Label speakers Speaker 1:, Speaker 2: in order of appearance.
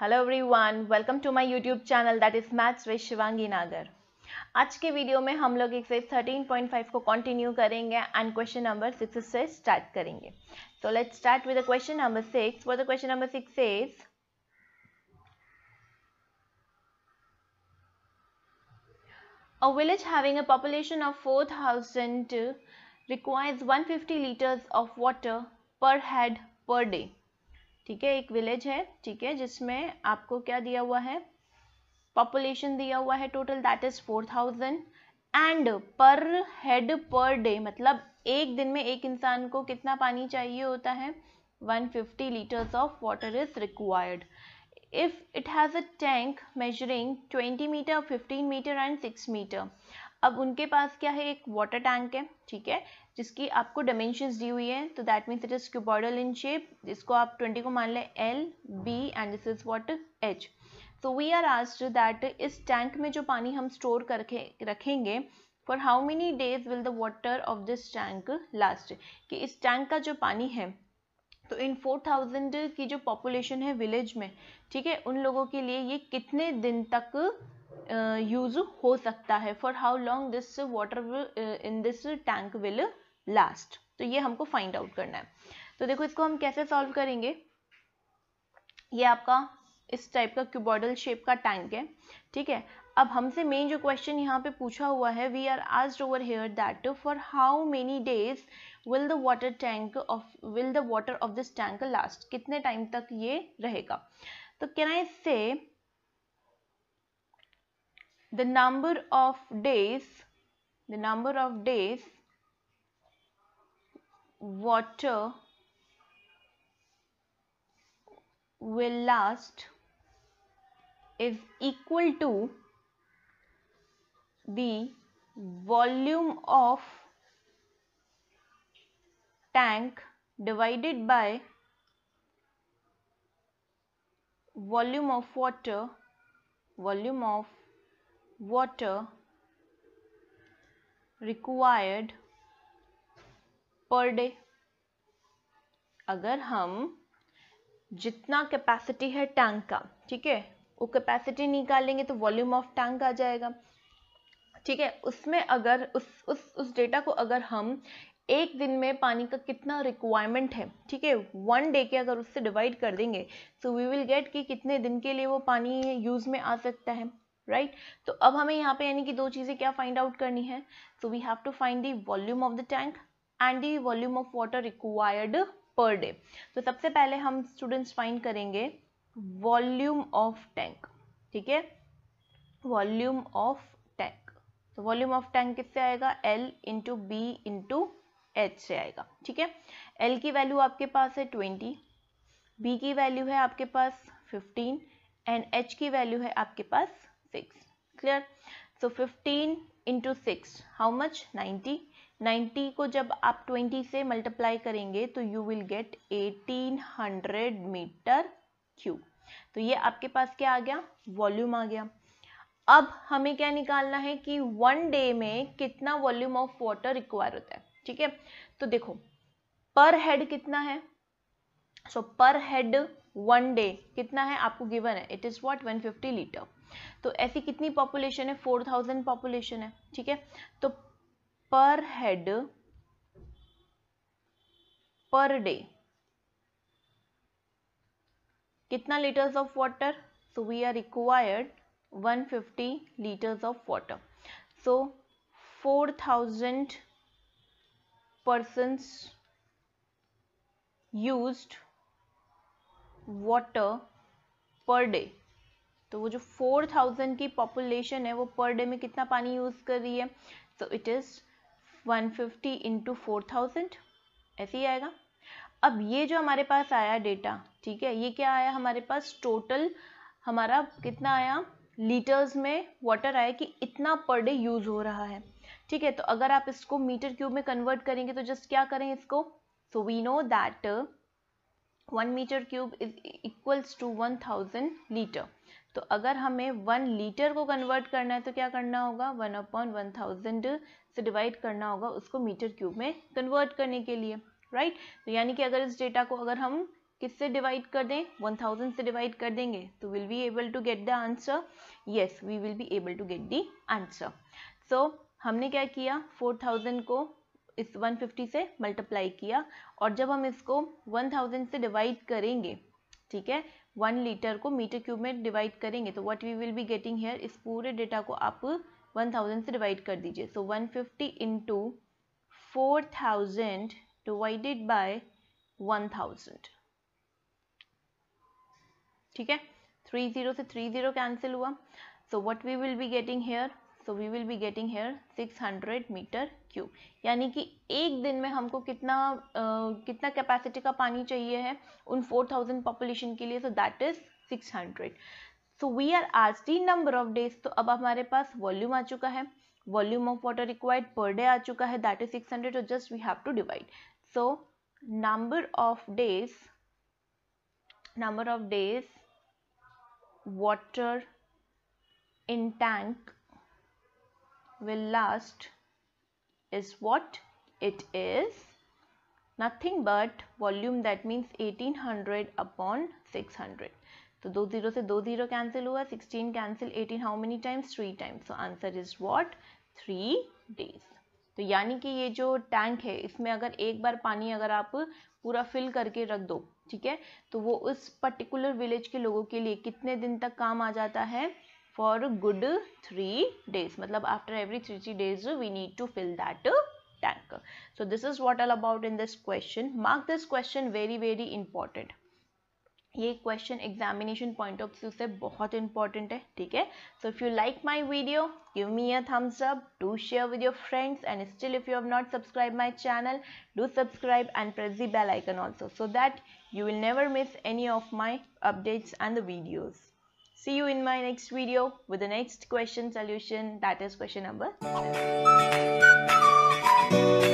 Speaker 1: Hello everyone welcome to my YouTube channel that is maths with Shivangi Nagar आज के video में हम लोग एक्सरसाइज 13.5 को कंटिन्यू करेंगे एंड क्वेश्चन नंबर सिक्स से स्टार्ट करेंगे so let's start with the question number six for the question number six is a A village having a population of 4000 requires 150 litres of water per head per day ठीक है एक village है ठीक है जिसमें आपको क्या दिया हुआ है पॉपुलेशन दिया हुआ है total that is four thousand and per head per day मतलब एक दिन में एक इंसान को कितना पानी चाहिए होता है 150 litres of water is required if it has a tank measuring 20 metre 15 metre and 6 metre अब उनके पास क्या है एक वाटर टैंक है ठीक है जिसकी आपको डायमेंशन दी हुई है तो that means it is cuboidal in shape जिसको आप ट्वेंटी को मान लें L B and this is what H तो वी आर आस्ड दैट इस टैंक में जो पानी हम स्टोर करके रखेंगे for how many days will the water of this tank last कि इस टैंक का जो पानी है तो इन फोर थाउजेंड की जो पॉपुलेशन है विलेज में ठीक है उन लोगों के लिए ये कितने दिन तक यूज हो सकता है for how long this water in this tank will last तो ये हमको फाइंड आउट करना है तो देखो इसको हम कैसे सॉल्व करेंगे ये आपका इस टाइप का क्यूबॉडल शेप का टैंक है ठीक है अब हमसे मेन जो क्वेश्चन यहाँ पे पूछा हुआ है we are asked over here that for how many days will the water tank of will the water of this tank last कितने टाइम तक ये रहेगा तो कैन आई से the number of days the number of days water will last is equal to the volume of tank divided by volume of water volume of water required per day अगर हम जितना capacity है tank का ठीक है वो capacity निकालेंगे तो वॉल्यूम ऑफ टैंक आ जाएगा ठीक है उसमें अगर उस उस उस डेटा को अगर हम एक दिन में पानी का कितना रिक्वायरमेंट है ठीक है वन डे के अगर उससे डिवाइड कर देंगे सो वी विल गेट कि कितने दिन के लिए वो पानी यूज़ में आ सकता है राइट right? तो अब हमें यहाँ पे यानी कि दो चीज़ें क्या फाइंड आउट करनी है so we have to find volume of the tank and the volume of water required per day तो सबसे पहले हम स्टूडेंट्स फाइंड करेंगे वॉल्यूम ऑफ टैंक ठीक है वॉल्यूम ऑफ टैंक तो वॉल्यूम ऑफ टैंक किससे आएगा L into B into H से आएगा ठीक है एल की वैल्यू आपके पास है ट्वेंटी बी की वैल्यू है आपके पास फिफ्टीन एंड एच की वैल्यू है आपके पास six clear so 15 into six how much 90 90 को जब आप 20 से मल्टीप्लाई करेंगे तो you will get 1800 metre cube तो ये आपके पास क्या आ गया वॉल्यूम आ गया अब हमें क्या निकालना है कि वन डे में कितना वॉल्यूम ऑफ वाटर रिक्वायर होता है ठीक है तो देखो पर हेड कितना है सो पर हेड वन डे कितना है आपको गिवन है इट इज़ व्हाट 150 लीटर तो ऐसी कितनी पॉपुलेशन है 4000 पॉपुलेशन है ठीक है तो पर हेड पर डे कितना litres of water are required one fifty 150 of of so four 4000 persons used water per day तो वो जो 4000 की पॉपुलेशन है वो पर डे में कितना पानी यूज़ कर रही है so it is 150 fifty into four ऐसे ही आएगा अब ये जो हमारे पास आया डेटा ठीक है ये क्या आया हमारे पास टोटल हमारा कितना आया लीटर्स में वाटर आया कि इतना पर डे यूज़ हो रहा है ठीक है तो अगर आप इसको मीटर क्यूब में कन्वर्ट करेंगे तो जस्ट क्या करें इसको so we know that one metre cube is equals to one thousand litre तो अगर हमें वन लीटर को कन्वर्ट करना है तो क्या करना होगा वन अपॉन वन थाउजेंड से डिवाइड करना होगा उसको मीटर क्यूब में कन्वर्ट करने के लिए राइट right? तो यानी कि अगर इस डेटा को अगर हम किससे डिवाइड कर दें वन थाउजेंड से डिवाइड कर देंगे तो will be able to get the answer yes we will be able to get the answer so हमने क्या किया फोर थाउजेंड को इस 150 से मल्टीप्लाई किया और जब हम इसको 1000 से डिवाइड करेंगे ठीक है वन लीटर को मीटर क्यूब में डिवाइड करेंगे तो what we will be getting here इस पूरे डेटा को आप 1000 से डिवाइड कर दीजिए so 150 fifty into four thousand divided by 1000 ठीक है थ्री जीरो से थ्री जीरो कैंसिल हुआ so what we will be getting here so we will be getting here 600 metre cube यानी कि एक दिन में हमको कितना uh, कितना कैपेसिटी का पानी चाहिए है उन 4000 थाउजेंड पॉपुलेशन के लिए so that is 600 hundred so we are आज डी नंबर ऑफ डेज तो अब हमारे पास वॉल्यूम आ चुका है volume of water required per day आ चुका है दैट इज 600 और just we have to divide so number of days number of days water in tank will last is what it is nothing but volume that means 1800 upon 600 तो दो zero से दो zero cancel हुआ 16 cancel 18 how many times three times so answer is what three days तो यानी कि ये जो टैंक है इसमें अगर एक बार पानी अगर आप पूरा फिल करके रख दो ठीक है तो वो उस पर्टिकुलर विलेज के लोगों के लिए कितने दिन तक काम आ जाता है for good three days matlab after every three three days we need to fill that tank so this is what all about in this question mark this question very very important ये question examination point of view से बहुत important है ठीक है so if you like my video give me a thumbs up do share with your friends and still if you have not subscribe my channel do subscribe and press the bell icon also so that you will never miss any of my updates and the videos See you in my next video with the next question solution that is question number 7.